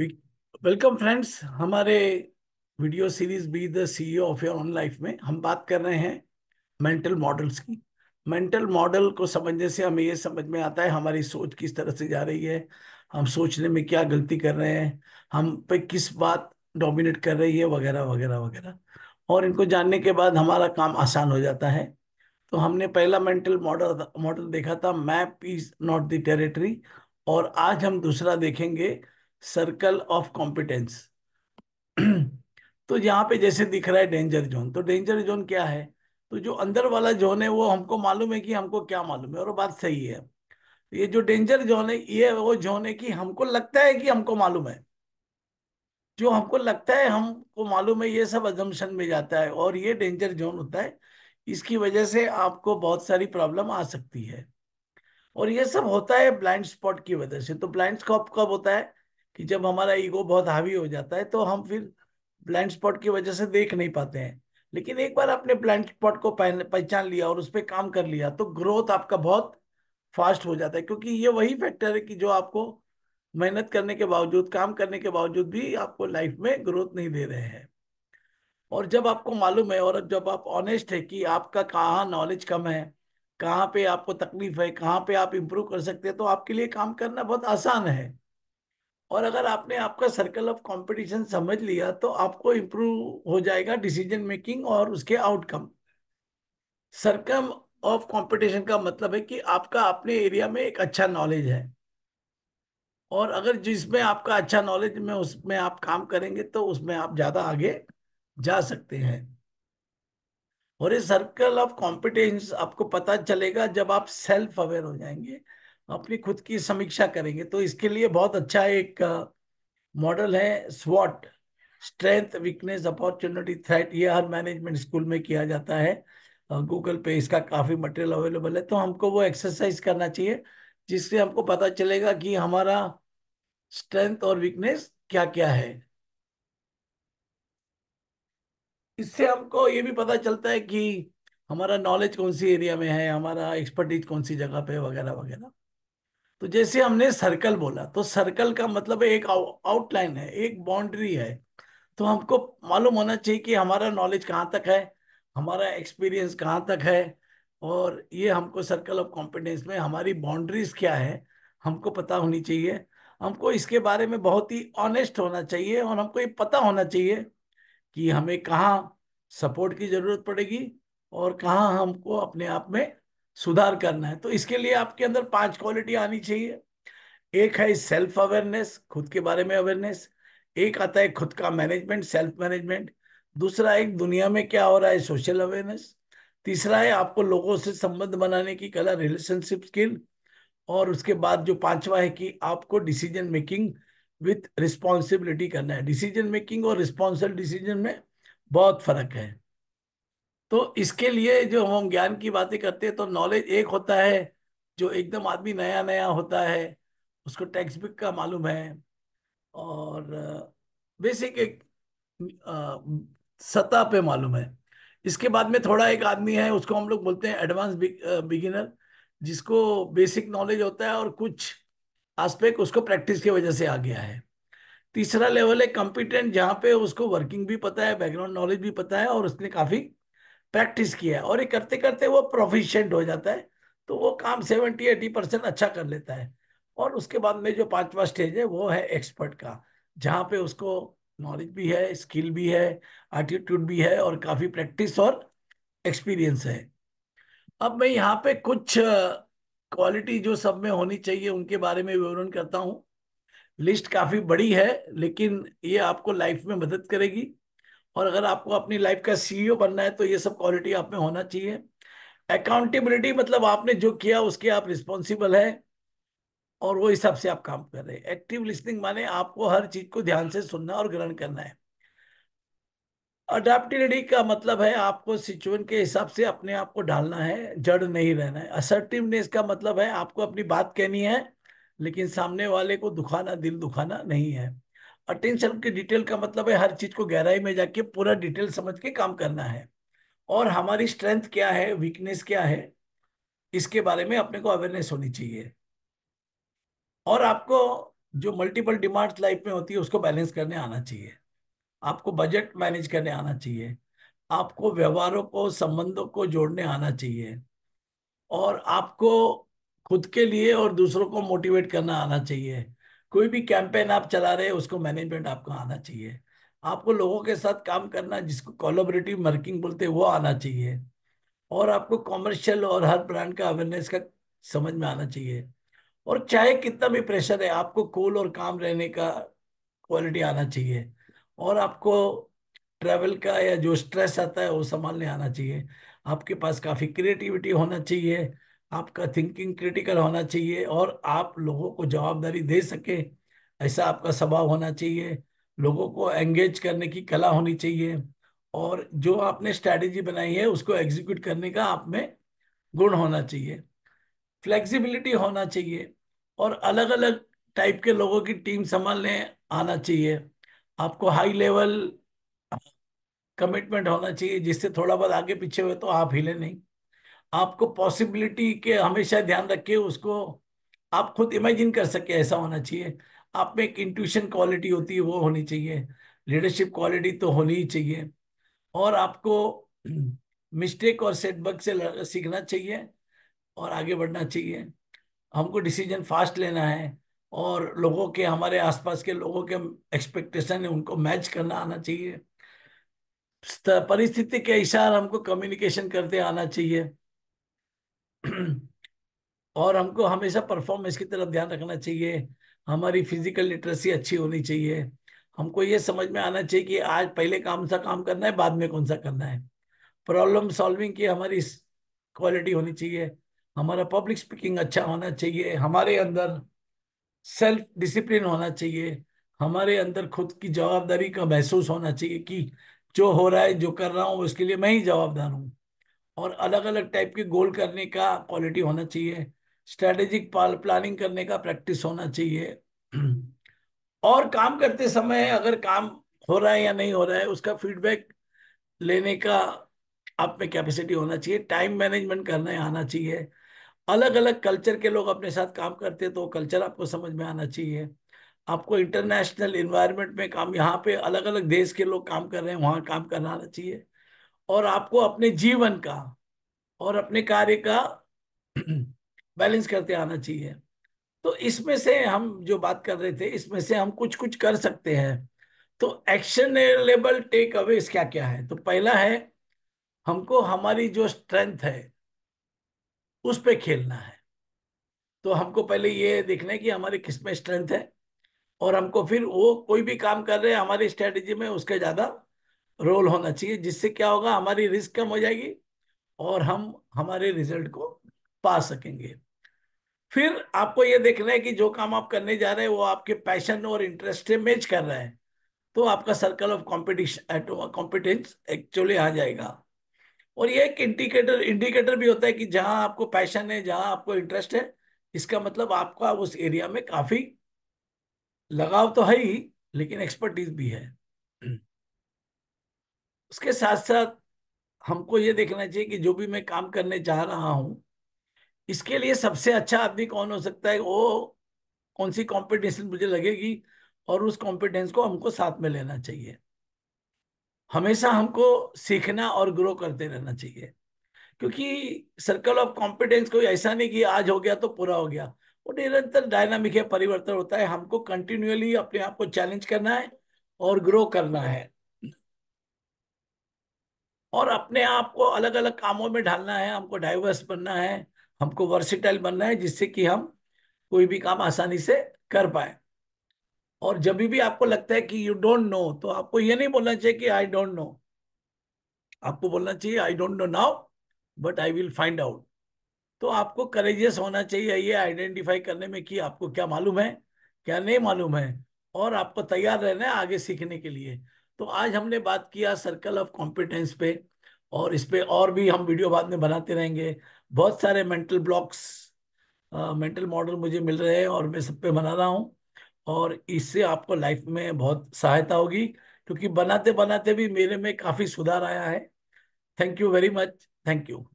welcome friends हमारे video series be the CEO of your own life में हम बात कर रहे हैं मेंटल मॉडल्स की मेंटल मॉडल को समझने से हमें ये समझ में आता है हमारी सोच किस तरह से जा रही है हम सोचने में क्या गलती कर रहे हैं हम पे किस बात डोमिनेट कर रही है वगैरह वगैरह वगैरह और इनको जानने के बाद हमारा काम आसान हो जाता है तो हमने पहला मेंटल मॉडल मॉडल देखा था map is not the territory और आज हम दूसरा देखेंगे सर्कल ऑफ कॉम्पिटेंस तो यहाँ पे जैसे दिख रहा है डेंजर जोन तो डेंजर जोन क्या है तो जो अंदर वाला जोन है वो हमको मालूम है कि हमको क्या मालूम है और बात सही है ये जो डेंजर जोन है ये वो जोन है कि हमको लगता है कि हमको मालूम है जो हमको लगता है हमको मालूम है ये सब अजम्पन में जाता है और ये डेंजर जोन होता है इसकी वजह से आपको बहुत सारी प्रॉब्लम आ सकती है और ये सब होता है ब्लाइंड स्पॉट की वजह से तो ब्लाइंड स्कॉप कब होता है कि जब हमारा ईगो बहुत हावी हो जाता है तो हम फिर ब्लाइंड स्पॉट की वजह से देख नहीं पाते हैं लेकिन एक बार आपने ब्लाइंड स्पॉट को पहचान लिया और उस पर काम कर लिया तो ग्रोथ आपका बहुत फास्ट हो जाता है क्योंकि ये वही फैक्टर है कि जो आपको मेहनत करने के बावजूद काम करने के बावजूद भी आपको लाइफ में ग्रोथ नहीं दे रहे हैं और जब आपको मालूम है और जब आप ऑनेस्ट है कि आपका कहाँ नॉलेज कम है कहाँ पे आपको तकलीफ है कहाँ पे आप इम्प्रूव कर सकते हैं तो आपके लिए काम करना बहुत आसान है और अगर आपने आपका सर्कल ऑफ कंपटीशन समझ लिया तो आपको इम्प्रूव हो जाएगा डिसीजन मेकिंग और उसके आउटकम सर्कल ऑफ कंपटीशन का मतलब है कि आपका अपने एरिया में एक अच्छा नॉलेज है और अगर जिसमें आपका अच्छा नॉलेज में उसमें आप काम करेंगे तो उसमें आप ज़्यादा आगे जा सकते हैं और ये सर्कल ऑफ कॉम्पिटेंस आपको पता चलेगा जब आप सेल्फ अवेयर हो जाएंगे अपनी खुद की समीक्षा करेंगे तो इसके लिए बहुत अच्छा एक मॉडल है स्वॉट स्ट्रेंथ वीकनेस अपॉर्चुनिटी थ्रेट ये हर मैनेजमेंट स्कूल में किया जाता है गूगल पे इसका काफ़ी मटेरियल अवेलेबल है तो हमको वो एक्सरसाइज करना चाहिए जिससे हमको पता चलेगा कि हमारा स्ट्रेंथ और वीकनेस क्या क्या है इससे हमको ये भी पता चलता है कि हमारा नॉलेज कौन सी एरिया में है हमारा एक्सपर्टीज कौन सी जगह पे वगैरह वगैरह तो जैसे हमने सर्कल बोला तो सर्कल का मतलब एक आउटलाइन है एक बाउंड्री है तो हमको मालूम होना चाहिए कि हमारा नॉलेज कहाँ तक है हमारा एक्सपीरियंस कहाँ तक है और ये हमको सर्कल ऑफ कॉम्पिटेंस में हमारी बाउंड्रीज क्या है हमको पता होनी चाहिए हमको इसके बारे में बहुत ही ऑनेस्ट होना चाहिए और हमको ये पता होना चाहिए कि हमें कहाँ सपोर्ट की ज़रूरत पड़ेगी और कहाँ हमको अपने आप में सुधार करना है तो इसके लिए आपके अंदर पांच क्वालिटी आनी चाहिए एक है सेल्फ अवेयरनेस खुद के बारे में अवेयरनेस एक आता है खुद का मैनेजमेंट सेल्फ मैनेजमेंट दूसरा एक दुनिया में क्या हो रहा है सोशल अवेयरनेस तीसरा है आपको लोगों से संबंध बनाने की कला रिलेशनशिप स्किल और उसके बाद जो पांचवा है कि आपको डिसीजन मेकिंग विथ रिस्पॉन्सिबिलिटी करना है डिसीजन मेकिंग और रिस्पॉन्सिबल डिसीजन में बहुत फर्क है तो इसके लिए जो हम ज्ञान की बातें करते हैं तो नॉलेज एक होता है जो एकदम आदमी नया नया होता है उसको टेक्स्ट बुक का मालूम है और बेसिक एक सतह पे मालूम है इसके बाद में थोड़ा एक आदमी है उसको हम लोग बोलते हैं एडवांस बिगिनर जिसको बेसिक नॉलेज होता है और कुछ आस्पेक्ट उसको प्रैक्टिस की वजह से आ गया है तीसरा लेवल है कॉम्पिटेंट जहाँ पे उसको वर्किंग भी पता है बैकग्राउंड नॉलेज भी पता है और उसने काफ़ी प्रैक्टिस किया है और ये करते करते वो प्रोफिशियंट हो जाता है तो वो काम सेवेंटी एटी परसेंट अच्छा कर लेता है और उसके बाद में जो पांचवा स्टेज है वो है एक्सपर्ट का जहाँ पे उसको नॉलेज भी है स्किल भी है एटीट्यूड भी है और काफ़ी प्रैक्टिस और एक्सपीरियंस है अब मैं यहाँ पे कुछ क्वालिटी जो सब में होनी चाहिए उनके बारे में विवरण करता हूँ लिस्ट काफ़ी बड़ी है लेकिन ये आपको लाइफ में मदद करेगी और अगर आपको अपनी लाइफ का सीईओ e बनना है तो ये सब क्वालिटी आप में होना चाहिए अकाउंटेबिलिटी मतलब आपने जो किया उसके आप रिस्पॉन्सिबल है और वो हिसाब से आप काम कर रहे हैं एक्टिव लिस्निंग माने आपको हर चीज को ध्यान से सुनना और ग्रहण करना है अडेप्टिलिटी का मतलब है आपको सिचुएशन के हिसाब से अपने आप को ढालना है जड़ नहीं रहना है असर्टिवनेस का मतलब है आपको अपनी बात कहनी है लेकिन सामने वाले को दुखाना दिल दुखाना नहीं है अटेंशन के डिटेल का मतलब है हर चीज को गहराई में जाके पूरा डिटेल समझ के काम करना है और हमारी स्ट्रेंथ क्या है वीकनेस क्या है इसके बारे में अपने को अवेयरनेस होनी चाहिए और आपको जो मल्टीपल डिमांड्स लाइफ में होती है उसको बैलेंस करने आना चाहिए आपको बजट मैनेज करने आना चाहिए आपको व्यवहारों को संबंधों को जोड़ने आना चाहिए और आपको खुद के लिए और दूसरों को मोटिवेट करना आना चाहिए कोई भी कैंपेन आप चला रहे हैं उसको मैनेजमेंट आपको आना चाहिए आपको लोगों के साथ काम करना जिसको कोलोबरेटिव मार्किंग बोलते हैं वो आना चाहिए और आपको कॉमर्शियल और हर ब्रांड का अवेयरनेस का समझ में आना चाहिए और चाहे कितना भी प्रेशर है आपको कूल और काम रहने का क्वालिटी आना चाहिए और आपको ट्रैवल का या जो स्ट्रेस आता है वो संभालने आना चाहिए आपके पास काफ़ी क्रिएटिविटी होना चाहिए आपका थिंकिंग क्रिटिकल होना चाहिए और आप लोगों को जवाबदारी दे सके ऐसा आपका स्वभाव होना चाहिए लोगों को एंगेज करने की कला होनी चाहिए और जो आपने स्ट्रैटेजी बनाई है उसको एग्जीक्यूट करने का आप में गुण होना चाहिए फ्लेक्सिबिलिटी होना चाहिए और अलग अलग टाइप के लोगों की टीम संभालने आना चाहिए आपको हाई लेवल कमिटमेंट होना चाहिए जिससे थोड़ा बहुत आगे पीछे हुए तो आप हिले नहीं आपको पॉसिबिलिटी के हमेशा ध्यान रखिए उसको आप खुद इमेजिन कर सके ऐसा होना चाहिए आप में एक इंट्यूशन क्वालिटी होती है वो होनी चाहिए लीडरशिप क्वालिटी तो होनी ही चाहिए और आपको मिस्टेक और सेटबैक से सीखना चाहिए और आगे बढ़ना चाहिए हमको डिसीजन फास्ट लेना है और लोगों के हमारे आसपास के लोगों के एक्सपेक्टेशन है उनको मैच करना आना चाहिए परिस्थिति के इशार हमको कम्युनिकेशन करते आना चाहिए और हमको हमेशा परफॉर्मेंस की तरफ ध्यान रखना चाहिए हमारी फिजिकल लिटरेसी अच्छी होनी चाहिए हमको ये समझ में आना चाहिए कि आज पहले काम सा काम करना है बाद में कौन सा करना है प्रॉब्लम सॉल्विंग की हमारी क्वालिटी होनी चाहिए हमारा पब्लिक स्पीकिंग अच्छा होना चाहिए हमारे अंदर सेल्फ डिसिप्लिन होना चाहिए हमारे अंदर खुद की जवाबदारी का महसूस होना चाहिए कि जो हो रहा है जो कर रहा हूँ उसके लिए मैं ही जवाबदार हूँ और अलग अलग टाइप के गोल करने का क्वालिटी होना चाहिए स्ट्रेटेजिक प्लानिंग करने का प्रैक्टिस होना चाहिए और काम करते समय अगर काम हो रहा है या नहीं हो रहा है उसका फीडबैक लेने का आप में कैपेसिटी होना चाहिए टाइम मैनेजमेंट करना आना चाहिए अलग अलग कल्चर के लोग अपने साथ काम करते हैं तो कल्चर आपको समझ में आना चाहिए आपको इंटरनेशनल इन्वायरमेंट में काम यहाँ पे अलग अलग देश के लोग काम कर रहे हैं वहाँ काम करना आना चाहिए और आपको अपने जीवन का और अपने कार्य का बैलेंस करते आना चाहिए तो इसमें से हम जो बात कर रहे थे इसमें से हम कुछ कुछ कर सकते हैं तो एक्शनेबल टेक अवे क्या क्या है तो पहला है हमको हमारी जो स्ट्रेंथ है उस पर खेलना है तो हमको पहले ये देखना है कि हमारे किस में स्ट्रेंथ है और हमको फिर वो कोई भी काम कर रहे हैं हमारी स्ट्रेटेजी में उसके ज़्यादा रोल होना चाहिए जिससे क्या होगा हमारी रिस्क कम हो जाएगी और हम हमारे रिजल्ट को पा सकेंगे फिर आपको ये देखना है कि जो काम आप करने जा रहे हैं वो आपके पैशन और इंटरेस्ट से मैच कर रहे हैं तो आपका circle of competition competence actually आ जाएगा और ये एक इंडिकेटर इंडिकेटर भी होता है कि जहां आपको पैशन है जहां आपको इंटरेस्ट है इसका मतलब आपका उस एरिया में काफी लगाव तो है ही लेकिन एक्सपर्टीज भी है उसके साथ साथ हमको ये देखना चाहिए कि जो भी मैं काम करने चाह रहा हूँ इसके लिए सबसे अच्छा आदमी कौन हो सकता है वो कौन सी कॉम्पिटिशन मुझे लगेगी और उस कॉम्पिटेंस को हमको साथ में लेना चाहिए हमेशा हमको सीखना और ग्रो करते रहना चाहिए क्योंकि सर्कल ऑफ कॉम्पिटेंस कोई ऐसा नहीं कि आज हो गया तो पूरा हो गया वो निरंतर डायनामिक है परिवर्तन होता है हमको कंटिन्यूअली अपने आप को चैलेंज करना है और ग्रो करना है और अपने आप को अलग अलग कामों में ढालना है हमको डाइवर्स बनना है हमको वर्सिटाइल बनना है जिससे कि हम कोई भी काम आसानी से कर पाए और जब भी आपको लगता है कि यू डोंट नो तो आपको ये नहीं बोलना चाहिए कि आई डोंट नो आपको बोलना चाहिए I don't know now but I will find out तो आपको करेजियस होना चाहिए ये आइडेंटिफाई करने में कि आपको क्या मालूम है क्या नहीं मालूम है और आपको तैयार रहना है आगे सीखने के लिए तो आज हमने बात किया सर्कल ऑफ कॉम्पिटेंस पे और इस पर और भी हम वीडियो बाद में बनाते रहेंगे बहुत सारे मेंटल ब्लॉक्स मेंटल मॉडल मुझे मिल रहे हैं और मैं सब पे बना रहा हूँ और इससे आपको लाइफ में बहुत सहायता होगी क्योंकि बनाते बनाते भी मेरे में काफ़ी सुधार आया है thank you very much thank you